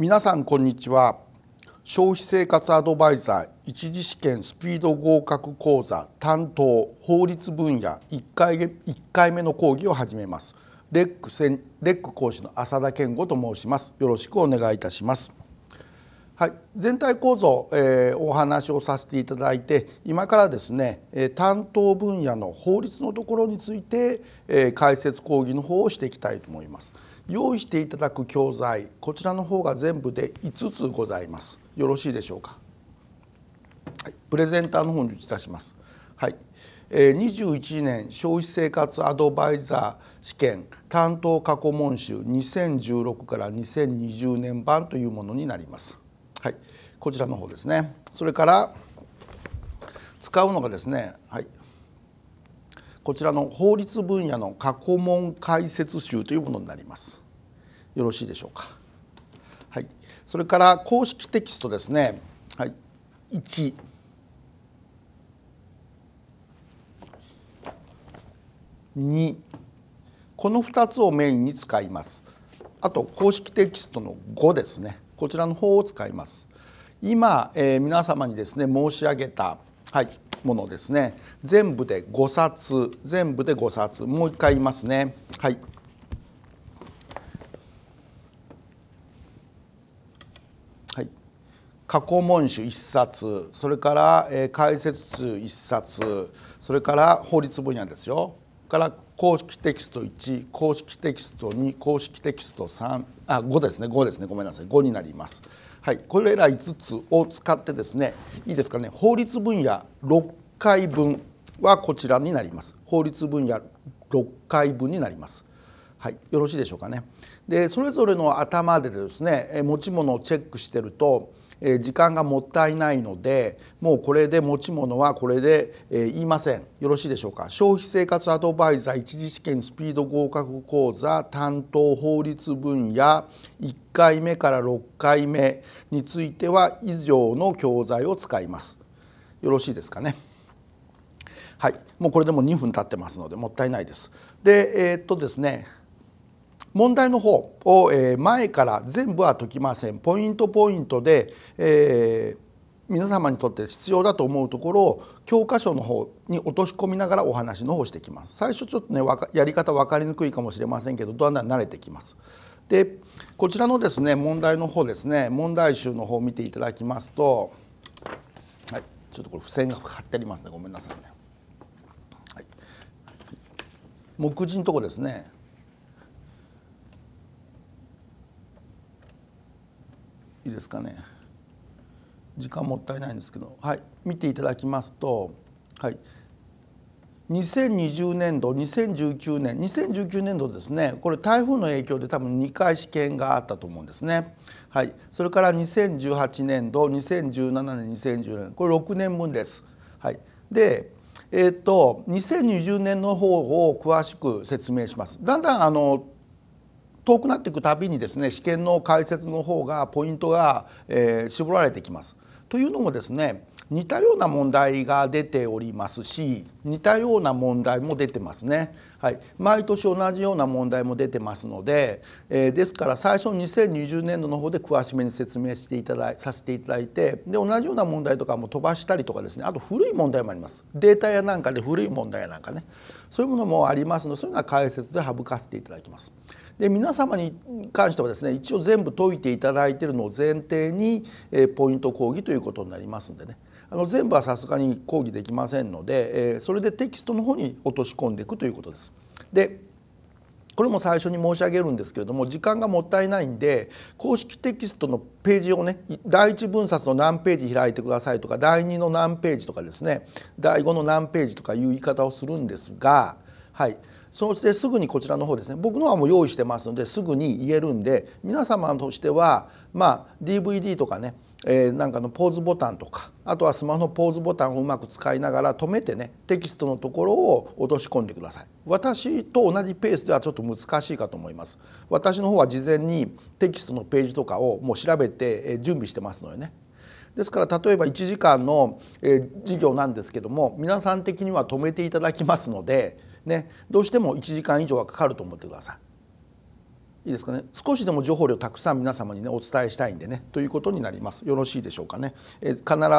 皆さんこんにちは消費生活アドバイザー一次試験スピード合格講座担当法律分野1回 ,1 回目の講義を始めますレックレック講師の浅田健吾と申しますよろしくお願いいたしますはい、全体構造、えー、お話をさせていただいて今からですね、え担当分野の法律のところについて、えー、解説講義の方をしていきたいと思います。用意していただく教材こちらの方が全部で5つございますよろしいでしょうか、はい、プレゼンターの方に移たしますはい、えー、21年消費生活アドバイザー試験担当過去問集2016から2020年版というものになりますはいこちらの方ですねそれから使うのがですねはいこちらの法律分野の過去問解説集というものになります。よろしいでしょうか。はい、それから公式テキストですね。はい、一。二。この二つをメインに使います。あと公式テキストの五ですね。こちらの方を使います。今、えー、皆様にですね申し上げたはいものですね。全部で五冊、全部で五冊。もう一回言いますね。はい。過去問集1冊それから、え解説集1冊それから法律分野ですよから公式テキスト1公式テキスト2公式テキスト3あ5ですね5ですねごめんなさい5になります。はい、これら5つを使ってですねいいですかね法律分野6回分はこちらになります法律分野6回分になります。はい、よろしいでしょうかね。でそれぞれの頭でですね持ち物をチェックしてるとえ時間がもったいないのでもうこれで持ち物はこれで、え言いませんよろしいでしょうか消費生活アドバイザー一次試験スピード合格講座担当法律分野1回目から6回目については以上の教材を使いますよろしいですかねはいもうこれでも2分経ってますのでもったいないですでえー、っとですね問題の方を、え前から全部は解きませんポイントポイントで、えー、皆様にとって必要だと思うところを教科書の方に落とし込みながらお話の方していきます最初ちょっとねやり方分かりにくいかもしれませんけどだんだん慣れてきます。でこちらのですね問題の方ですね問題集の方を見ていただきますと、はい、ちょっとこれ付箋が貼ってありますねごめんなさいね。はい、目次のとこですねいいですかね時間もったいないんですけど、はい、見ていただきますと、はい、2020年度2019年2019年度ですねこれ台風の影響で多分2回試験があったと思うんですね、はい、それから2018年度2017年2010年これ6年分です。はい、でえー、っと2020年の方を詳しく説明します。だんだんあの遠くなっていくたびにですね試験の解説の方がポイントが、えー、絞られてきます。というのもですね似たような問題が出ておりますし似たような問題も出てますね、はい、毎年同じような問題も出てますので、えー、ですから最初2020年度の方で詳しめに説明していただいさせていただいてで同じような問題とかも飛ばしたりとかですねあと古い問題もありますデータやなんかで古い問題やなんかねそういうものもありますのでそういうのは解説で省かせていただきます。で皆様に関してはですね一応全部解いていただいているのを前提に、えポイント講義ということになりますんでねあの全部はさすがに講義できませんので、えそれでテキストの方に落とし込んでいくということです。でこれも最初に申し上げるんですけれども時間がもったいないんで公式テキストのページをね第1分冊の何ページ開いてくださいとか第2の何ページとかですね第5の何ページとかいう言い方をするんですが、はい、そのうちですぐにこちらの方ですね僕のはもう用意してますのですぐに言えるんで皆様としてはまあ DVD とかね、えー、なんかのポーズボタンとかあとはスマホのポーズボタンをうまく使いながら止めてねテキストのところを落とし込んでください私と同じペースではちょっと難しいかと思います私の方は事前にテキストのページとかをもう調べて準備してますのでねですから例えば1時間の、え授業なんですけども皆さん的には止めていただきますのでね、どうしても1時間以上はかかると思ってください。いいですかね、少しでも情報量たくさん皆様にねお伝えしたいんでねということになりますよろしいでしょうかね、え必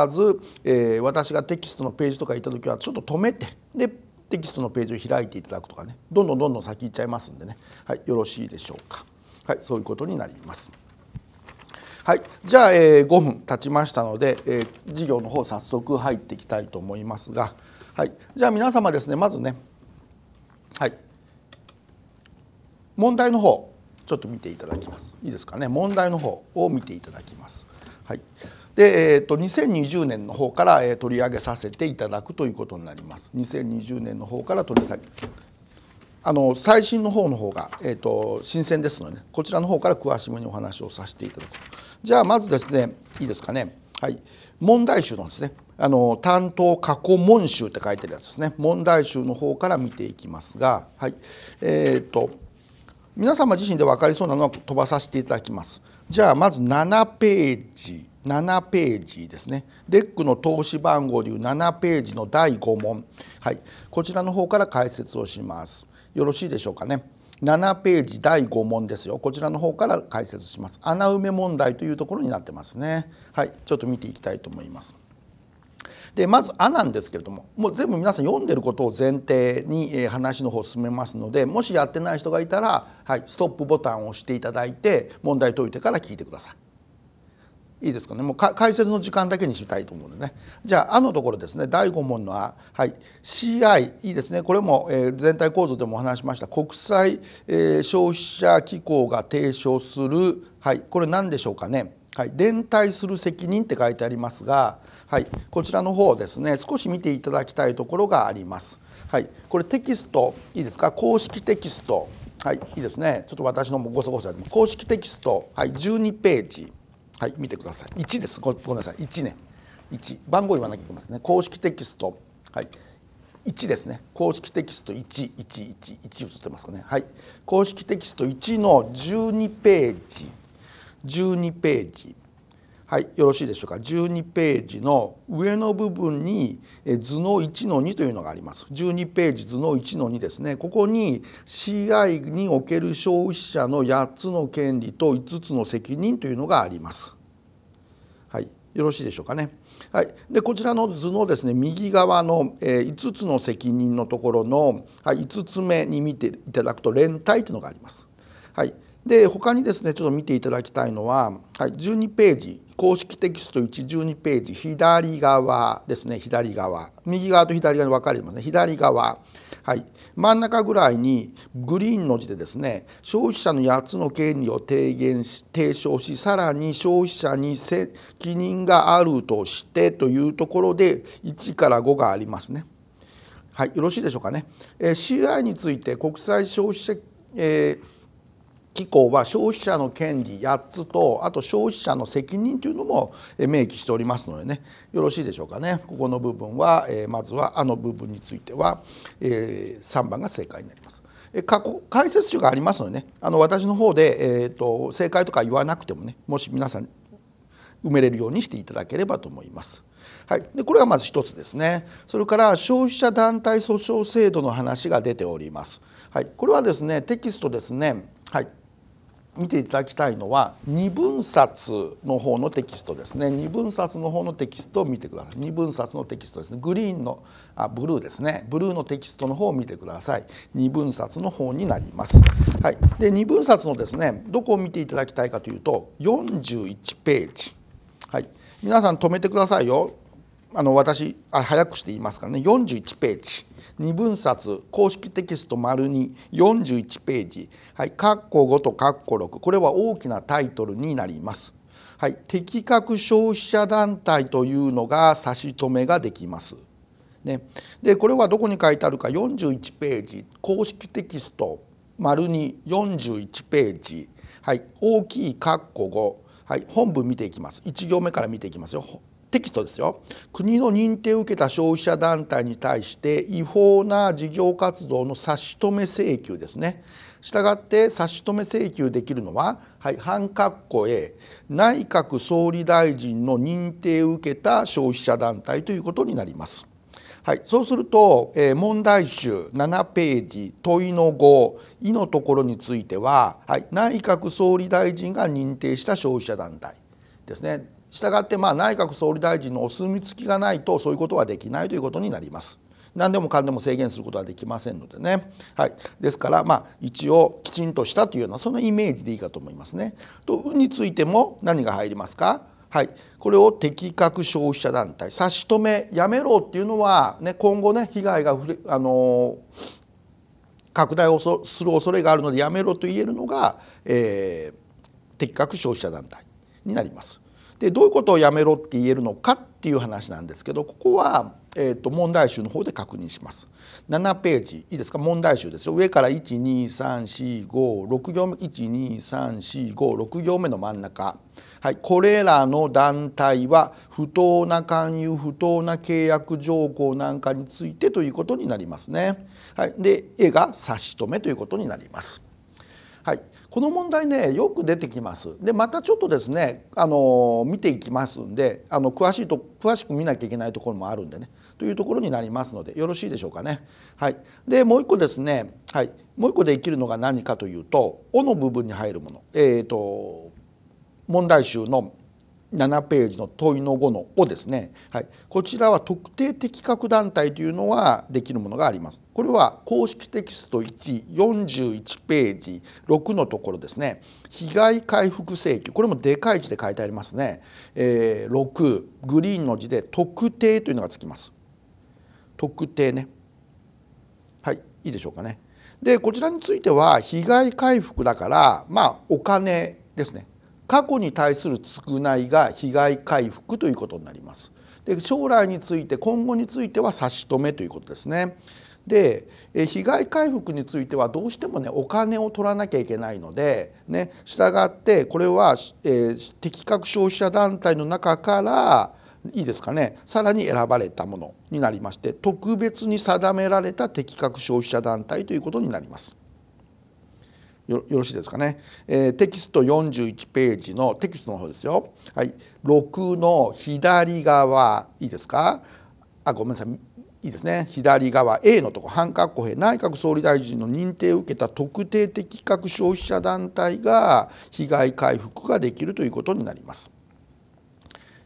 ず、えー、私がテキストのページとか行った時はちょっと止めてでテキストのページを開いていただくとかねどんどんどんどん先行っちゃいますんでね、はい、よろしいでしょうかはいそういうことになります。はい、じゃあ、えー、5分経ちましたので、えー、授業の方早速入っていきたいと思いますが、はい、じゃあ皆様ですねまずねはい問題の方ちょっと見ていただきますいいですかね問題の方を見ていただきますはいで、えーと、2020年の方から、えー、取り上げさせていただくということになります2020年の方から取り下げあの最新の方の方が、えーと、と新鮮ですので、ね、こちらの方から詳しめにお話をさせていただくじゃあまずですねいいですかねはい問題集のですねあの担当過去問集って書いてるやつですね問題集の方から見ていきますが、はいえーと、と皆様自身で分かりそうなのは飛ばさせていただきます。じゃあまず7ページ7ページですねレックの投資番号でいう7ページの第5問、はい、こちらの方から解説をしますよろしいでしょうかね7ページ第5問ですよこちらの方から解説します穴埋め問題というところになってますねはいちょっと見ていきたいと思いますでまず「あ」なんですけれどももう全部皆さん読んでることを前提に、え話の方を進めますのでもしやってない人がいたら、はい、ストップボタンを押していただいて問題解いてから聞いてください。いいですかねもう解説の時間だけにしたいと思うのでねじゃあ「あ」のところですね第5問のあ「はい、CI」いいですねこれも、えー、全体構造でもお話しました国際、えー、消費者機構が提唱する、はい、これ何でしょうかねはい、連帯する責任って書いてありますが、はい、こちらの方ですね少し見ていただきたいところがあります。はい、これテキストいいですか公式テキストはいいいですねちょっと私のもごそごそ公式テキスト、はい、12ページ、はい、見てください1ですごめんなさい1ね1番号言わなきゃいけませんね公式テキスト、はい、1ですね公式テキスト1111映ってますかねはい公式テキスト1の12ページ12ページはいよろしいでしょうか12ページの上の部分に図の1の2というのがあります12ページ図の1の2ですねここに CI における消費者の8つの権利と5つの責任というのがあります。はいよろしいでしょうかね。はい、でこちらの図のですね右側の、えー、5つの責任のところの、はい、5つ目に見ていただくと連帯というのがあります。はい、で他にですねちょっと見ていただきたいのは、はい、12ページ公式テキスト112ページ左側ですね左側右側と左側に分かれますね左側はい真ん中ぐらいにグリーンの字でですね消費者の8つの権利を提言し提唱しさらに消費者に責任があるとしてというところで1から5がありますね。はい、よろしいでしょうかね。えー、CI について国際消費者、えー機構は消費者の権利8つとあと消費者の責任というのも明記しておりますのでねよろしいでしょうかねここの部分は、えまずはあの部分については、え3番が正解になります。過去解説書がありますのでねあの私の方で、えーと、正解とか言わなくてもねもし皆さん埋めれるようにしていただければと思います。はい、でこれがまず1つですねそれから消費者団体訴訟制度の話が出ております。はい、これはですねテキストですね、はい、見ていただきたいのは二分冊の方のテキストですね二分冊の方のテキストを見てください二分冊のテキストですねグリーンのあブルーですねブルーのテキストの方を見てください二分冊の方になりますはいで二分冊のですねどこを見ていただきたいかというと41ページはい皆さん止めてくださいよあの私あ早くして言いますからね41ページ2分冊公式テキスト丸に41ページ、はい、括弧5と括弧6これは大きなタイトルになります。はい、的確消費者団体というのが差し止めができます。ね、でこれはどこに書いてあるか41ページ公式テキスト丸に41ページ、はい、大きい括弧5、はい、本文見ていきます1行目から見ていきますよテキストですよ国の認定を受けた消費者団体に対して違法な事業活動の差し止め請求ですねしたがって差し止め請求できるのは、はい、半括弧 A 内閣総理大臣の認定を受けた消費者団体ということになります。はい、そうすると、えー、問題集7ページ問いの5「い」のところについては、はい、内閣総理大臣が認定した消費者団体ですねしたがってまあ内閣総理大臣のお墨付きがないとそういうことはできないということになります。何でもかんでも制限することはできませんのでね、はい、ですからまあ一応きちんとしたというようなそのイメージでいいかと思いますね。と「う」についても何が入りますかはい、これを適格消費者団体差し止めやめろっていうのは、ね、今後ね被害があの拡大をする恐れがあるのでやめろと言えるのが、えー、的確消費者団体になります。でどういうことをやめろって言えるのかっていう話なんですけどここは、えーと、問題集の方で確認します。7ページいいですか問題集ですよ上から12345行目12345行目の真ん中。はい、これらの団体は不当な勧誘不当な契約条項なんかについてということになりますね。はい、で絵が差し止めということになります。はい、この問題ねよく出てきます。でまたちょっとですねあの見ていきますんであの詳しいと詳しく見なきゃいけないところもあるんでねというところになりますのでよろしいでしょうかね。はい、でもう一個ですね、はい、もう一個で生きるのが何かというと「お」の部分に入るもの、えーと問題集の7ページの問いの5の「を」ですね、はい、こちらは特定的確団体というのはできるものがあります。これは公式テキスト141ページ6のところですね被害回復請求これもでかい字で書いてありますね、えー、6グリーンの字で「特定」というのがつきます。特定ねはいいいでしょうかね。でこちらについては被害回復だからまあお金ですね過去に対する償いが被害回復ということになります。で将来について今後については差し止めということですね。で被害回復についてはどうしてもねお金を取らなきゃいけないのでね従ってこれは、えー、適格消費者団体の中からいいですかねさらに選ばれたものになりまして特別に定められた適格消費者団体ということになります。よろしいですかね、えー、テキスト41ページのテキストの方ですよ、はい、6の左側いいですかあごめんなさいいいですね左側 A のとこ半括弧へ内閣総理大臣の認定を受けた特定的格消費者団体が被害回復ができるということになります。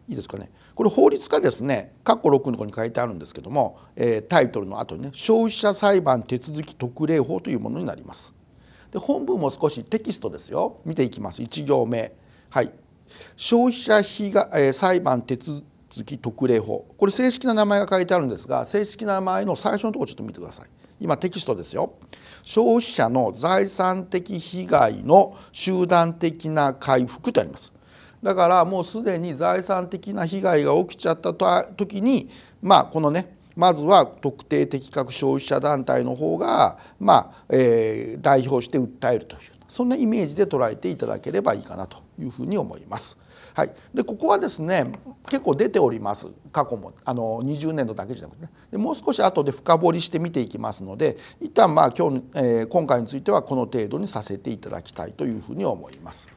いいですかねこれ法律がですね括弧6の子に書いてあるんですけども、えー、タイトルの後にね消費者裁判手続き特例法というものになります。で本文も少しテキストですよ見ていきます1行目はい消費者被害、え裁判手続き特例法これ正式な名前が書いてあるんですが正式な名前の最初のところちょっと見てください今テキストですよ消費者の財産的被害の集団的な回復とありますだからもうすでに財産的な被害が起きちゃった時にまあこのねまずは特定適格消費者団体の方が、まあえー、代表して訴えるというそんなイメージで捉えていただければいいかなというふうに思います。はい、でここはですね結構出ております過去もあの20年度だけじゃなくて、ね、でもう少し後で深掘りして見ていきますので一旦まあ今日、えー、今回についてはこの程度にさせていただきたいというふうに思います。